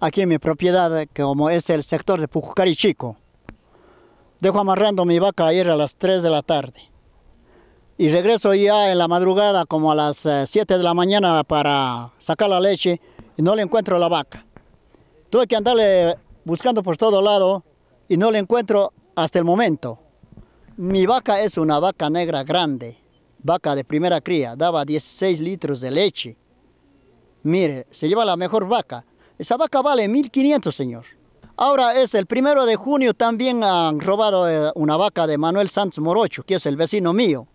aquí en mi propiedad, eh, como es el sector de y Chico. Dejo amarrando mi vaca ayer a las 3 de la tarde. Y regreso ya en la madrugada, como a las 7 eh, de la mañana, para sacar la leche y no le encuentro la vaca. Tuve que andarle buscando por todo lado y no le encuentro hasta el momento. Mi vaca es una vaca negra grande, vaca de primera cría, daba 16 litros de leche. Mire, se lleva la mejor vaca. Esa vaca vale 1.500, señor. Ahora es el primero de junio, también han robado eh, una vaca de Manuel Santos Morocho, que es el vecino mío.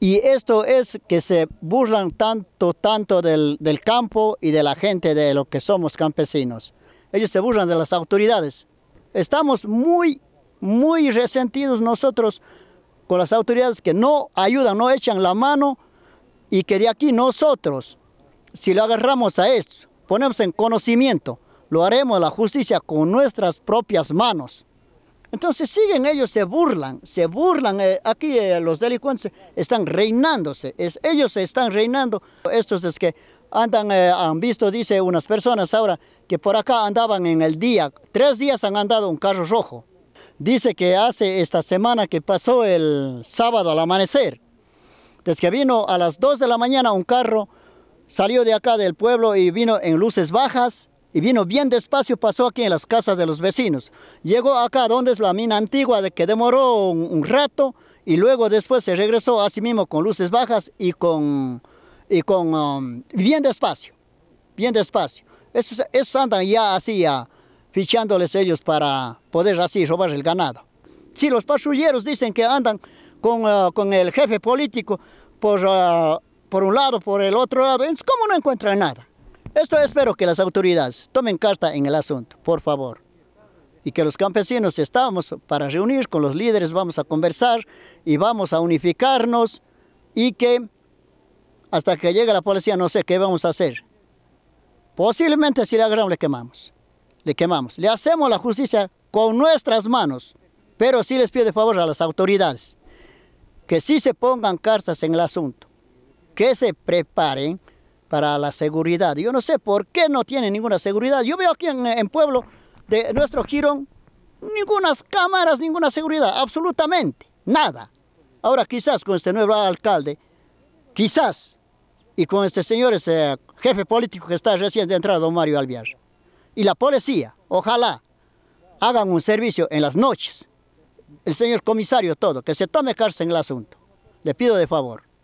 Y esto es que se burlan tanto, tanto del, campo y de la gente, de lo que somos campesinos. Ellos se burlan de las autoridades. Estamos muy, muy resentidos nosotros con las autoridades que no ayudan, no echan la mano y que de aquí nosotros, si lo agarramos a esto, ponemos en conocimiento, lo haremos la justicia con nuestras propias manos. Entonces siguen ellos, se burlan, se burlan. Eh, aquí eh, los delincuentes están reinándose, ellos se están reinando. Estos es que andan, eh, han visto, dice unas personas ahora, que por acá andaban en el día, tres días han andado un carro rojo. Dice que hace esta semana que pasó el sábado al amanecer, desde que vino a las dos de la mañana un carro salió de acá del pueblo y vino en luces bajas y vino bien despacio, pasó aquí en las casas de los vecinos. Llegó acá donde es la mina antigua, de que demoró un, rato y luego después se regresó a sí mismo con luces bajas y con, y con um, bien despacio, bien despacio. Esos andan ya así, fichándoles ellos para poder así robar el ganado. Sí, los patrulleros dicen que andan con, uh, el jefe político por uh, por un lado, por el otro lado, es como no encuentran nada. Esto espero que las autoridades tomen carta en el asunto, por favor. Y que los campesinos estamos para reunir con los líderes, vamos a conversar y vamos a unificarnos y que hasta que llegue la policía no sé qué vamos a hacer. Posiblemente si le agarramos le quemamos, le quemamos. Le hacemos la justicia con nuestras manos, pero sí les pido favor a las autoridades que sí se pongan cartas en el asunto que se preparen para la seguridad. Yo no sé por qué no tienen ninguna seguridad. Yo veo aquí en, en pueblo de nuestro Girón ninguna cámaras, ninguna seguridad, absolutamente nada. Ahora quizás con este nuevo alcalde, quizás, y con este señor, ese jefe político que está recién de entrada, don Mario Alviar, y la policía, ojalá hagan un servicio en las noches. El señor comisario todo, que se tome cárcel en el asunto. Le pido de favor.